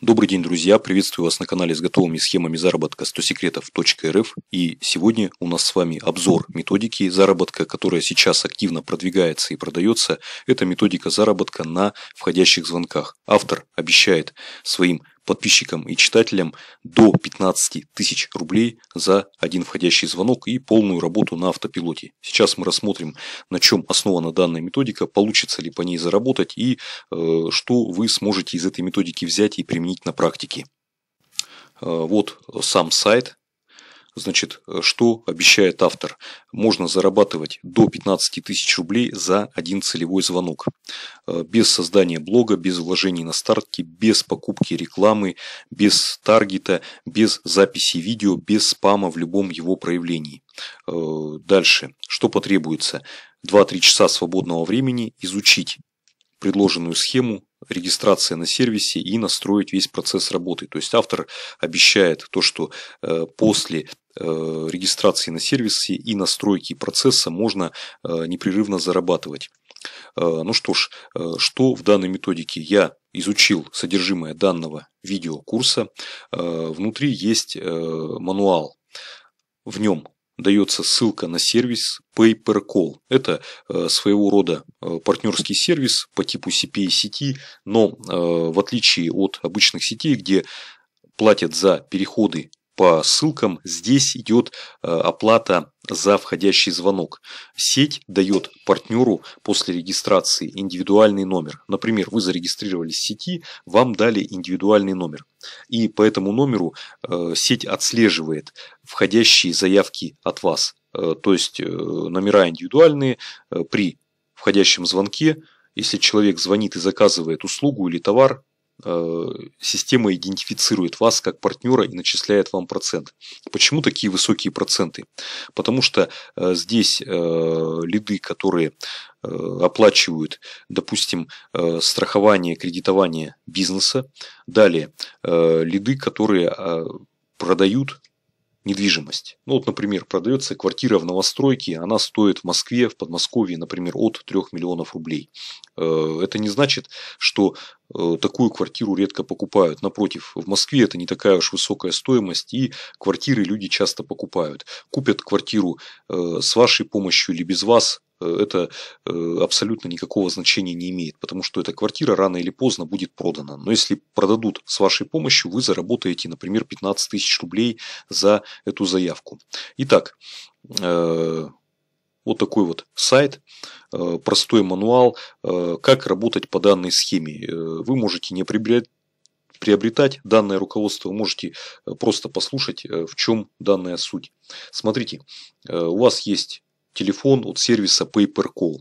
Добрый день, друзья! Приветствую вас на канале с готовыми схемами заработка 100 секретов.рф и сегодня у нас с вами обзор методики заработка, которая сейчас активно продвигается и продается. Это методика заработка на входящих звонках. Автор обещает своим подписчикам и читателям до 15 тысяч рублей за один входящий звонок и полную работу на автопилоте. Сейчас мы рассмотрим, на чем основана данная методика, получится ли по ней заработать и э, что вы сможете из этой методики взять и применить на практике. Э, вот сам сайт, Значит, э, что обещает автор? Можно зарабатывать до 15 тысяч рублей за один целевой звонок. Э, без создания блога, без вложений на стартки, без покупки рекламы, без таргета, без записи видео, без спама в любом его проявлении. Э, дальше. Что потребуется? 2-3 часа свободного времени изучить предложенную схему, регистрация на сервисе и настроить весь процесс работы. То есть автор обещает то, что после Э, регистрации на сервисе и настройки процесса можно э, непрерывно зарабатывать. Э, ну что ж, что в данной методике я изучил содержимое данного видеокурса. Внутри есть мануал. В нем дается ссылка на сервис Pay Это своего рода партнерский сервис по типу CPA сети, но в отличие от обычных сетей, где платят за переходы по ссылкам здесь идет э, оплата за входящий звонок. Сеть дает партнеру после регистрации индивидуальный номер. Например, вы зарегистрировались в сети, вам дали индивидуальный номер. И по этому номеру э, сеть отслеживает входящие заявки от вас. Э, то есть номера индивидуальные при входящем звонке. Если человек звонит и заказывает услугу или товар, Э, система идентифицирует вас как партнера и начисляет вам процент. Почему такие высокие проценты? Потому что э, здесь э, лиды, которые оплачивают, допустим, страхование, кредитование бизнеса, далее лиды, которые продают недвижимость. Ну вот, например, продается квартира в новостройке, она стоит в Москве, в Подмосковье, например, от 3 миллионов рублей. Э, это не значит, что э, такую квартиру редко покупают. Напротив, в Москве это не такая уж высокая стоимость, и квартиры люди часто покупают. Купят квартиру э, с вашей помощью или без вас Э, это э, абсолютно никакого значения не имеет, потому что эта квартира рано или поздно будет продана. Но если продадут с вашей помощью, вы заработаете, например, 15 тысяч рублей за эту заявку. Итак, э, вот такой вот сайт, простой мануал, как работать по данной схеме. Вы можете не приобретать приобретать данное руководство, вы можете просто послушать, в чем данная суть. Смотрите, у вас есть телефон от сервиса PayPerCall.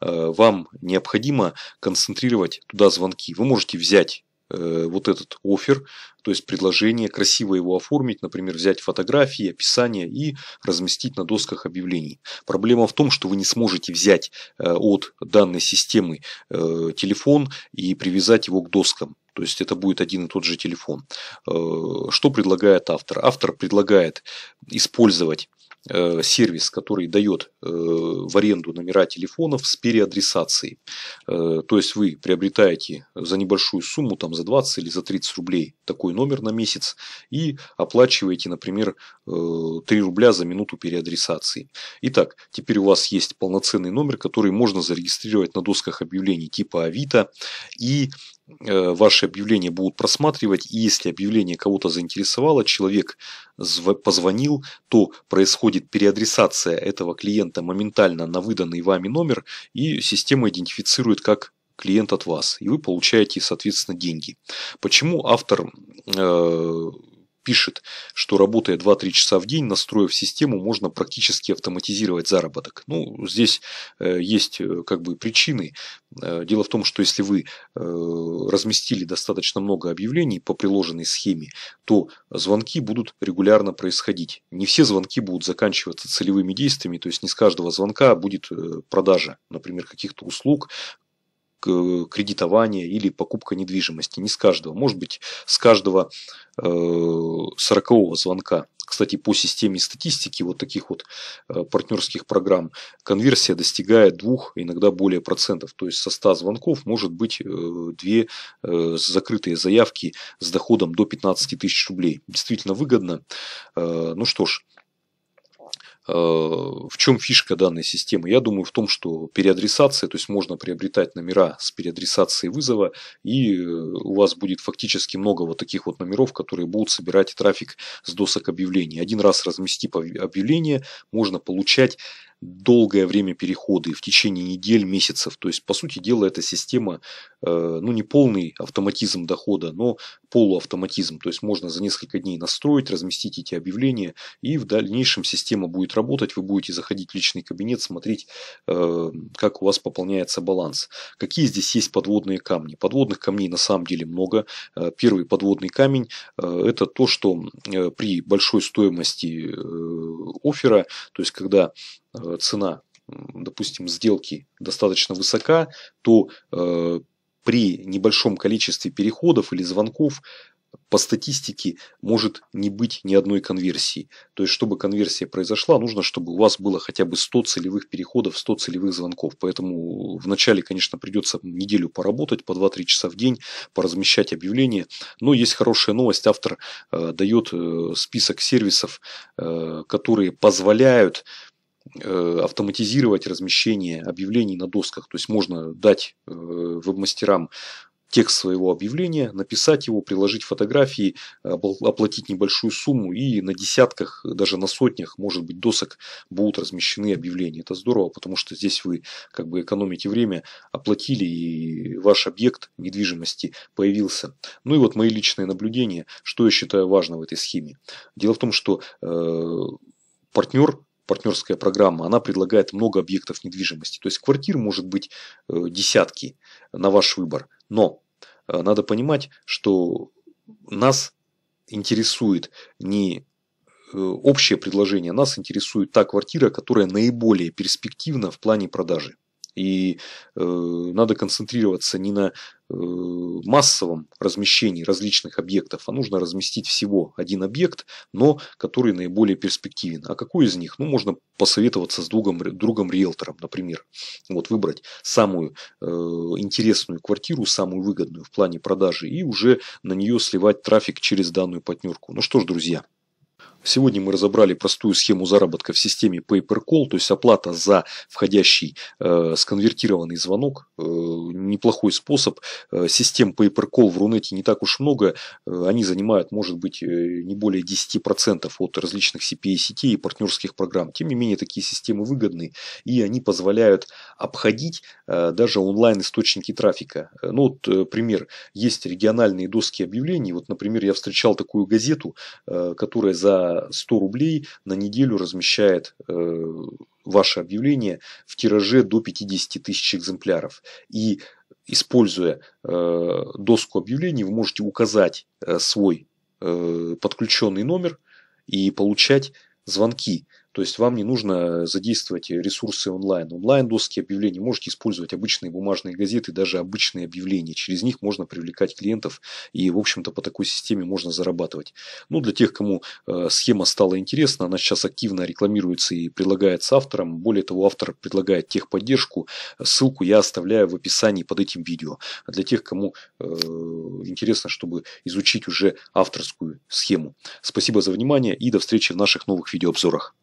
Э, вам необходимо концентрировать туда звонки. Вы можете взять э, вот этот офер, то есть предложение, красиво его оформить, например, взять фотографии, описание и разместить на досках объявлений. Проблема в том, что вы не сможете взять э, от данной системы телефон и привязать его к доскам. То есть это будет один и тот же телефон. Что предлагает автор? Автор предлагает использовать Э, сервис, который дает э, в аренду номера телефонов с переадресацией. Э, то есть вы приобретаете за небольшую сумму, там за 20 или за 30 рублей такой номер на месяц и оплачиваете, например, 3 рубля за минуту переадресации. Итак, теперь у вас есть полноценный номер, который можно зарегистрировать на досках объявлений типа Авито и Э, ваши объявления будут просматривать, и если объявление кого-то заинтересовало, человек позвонил, то происходит переадресация этого клиента моментально на выданный вами номер, и система идентифицирует как клиент от вас, и вы получаете, соответственно, деньги. Почему автор э, пишет, что работая 2-3 часа в день, настроив систему, можно практически автоматизировать заработок. Ну, здесь э, есть э, как бы причины. Э, дело в том, что если вы разместили достаточно много объявлений по приложенной схеме, то звонки будут регулярно происходить. Не все звонки будут заканчиваться целевыми действиями, то есть не с каждого звонка будет продажа, например, каких-то услуг, кредитования или покупка недвижимости. Не с каждого. Может быть, с каждого э, сорокового звонка. Кстати, по системе статистики вот таких вот э, партнерских программ конверсия достигает двух, иногда более процентов. То есть со 100 звонков может быть э, две закрытые заявки с доходом до 15 тысяч рублей. Действительно выгодно. Ну что ж, Э, в чем фишка данной системы? Я думаю в том, что переадресация, то есть можно приобретать номера с переадресацией вызова, и э, у вас будет фактически много вот таких вот номеров, которые будут собирать трафик с досок объявлений. Один раз разместив объявление, можно получать долгое время переходы в течение недель, месяцев. То есть, по сути дела, эта система, э, ну, не полный автоматизм дохода, но полуавтоматизм. То есть, можно за несколько дней настроить, разместить эти объявления, и в дальнейшем система будет работать. Вы будете заходить в личный кабинет, смотреть, э, как у вас пополняется баланс. Какие здесь есть подводные камни? Подводных камней на самом деле много. Э, первый подводный камень – это то, что при большой стоимости оффера, то есть, когда Э, цена, допустим, сделки достаточно высока, то э, при небольшом количестве переходов или звонков по статистике может не быть ни одной конверсии. То есть, чтобы конверсия произошла, нужно, чтобы у вас было хотя бы 100 целевых переходов, 100 целевых звонков. Поэтому вначале, конечно, придется неделю поработать по 2-3 часа в день, поразмещать объявления. Но есть хорошая новость. Автор э, дает э, список сервисов, э, которые позволяют э, Э, автоматизировать размещение объявлений на досках. То есть можно дать э, веб-мастерам текст своего объявления, написать его, приложить фотографии, оплатить небольшую сумму и на десятках, даже на сотнях, может быть, досок будут размещены объявления. Это здорово, потому что здесь вы как бы экономите время, оплатили и ваш объект недвижимости появился. Ну и вот мои личные наблюдения, что я считаю важно в этой схеме. Дело в том, что э, партнер партнерская программа, она предлагает много объектов недвижимости. То есть квартир может быть э, десятки на ваш выбор. Но э, надо понимать, что нас интересует не э, общее предложение, нас интересует та квартира, которая наиболее перспективна в плане продажи. И э, надо концентрироваться не на э, массовом размещении различных объектов, а нужно разместить всего один объект, но который наиболее перспективен. А какой из них? Ну, можно посоветоваться с другом, другом риэлтором, например. Вот выбрать самую э, интересную квартиру, самую выгодную в плане продажи и уже на нее сливать трафик через данную партнерку. Ну что ж, друзья, Сегодня мы разобрали простую схему заработка в системе Pay то есть оплата за входящий э, сконвертированный звонок. Э, неплохой способ. Э, систем Pay в Рунете не так уж много. Э, они занимают, может быть, э, не более 10% от различных CPA-сетей и партнерских программ. Тем не менее, такие системы выгодны, и они позволяют обходить э, даже онлайн-источники трафика. Э, ну, вот, э, пример. Есть региональные доски объявлений. Вот, например, я встречал такую газету, э, которая за 100 рублей на неделю размещает э, ваше объявление в тираже до 50 тысяч экземпляров. И используя э, доску объявлений, вы можете указать э, свой подключенный номер и получать звонки. То есть вам не нужно э, задействовать ресурсы онлайн. Онлайн-доски объявлений можете использовать обычные бумажные газеты, даже обычные объявления. Через них можно привлекать клиентов и, в общем-то, по такой системе можно зарабатывать. Ну, для тех, кому э, схема стала интересна, она сейчас активно рекламируется и предлагается авторам. Более того, автор предлагает техподдержку. Ссылку я оставляю в описании под этим видео. А для тех, кому э, интересно, чтобы изучить уже авторскую схему. Спасибо за внимание и до встречи в наших новых видеообзорах.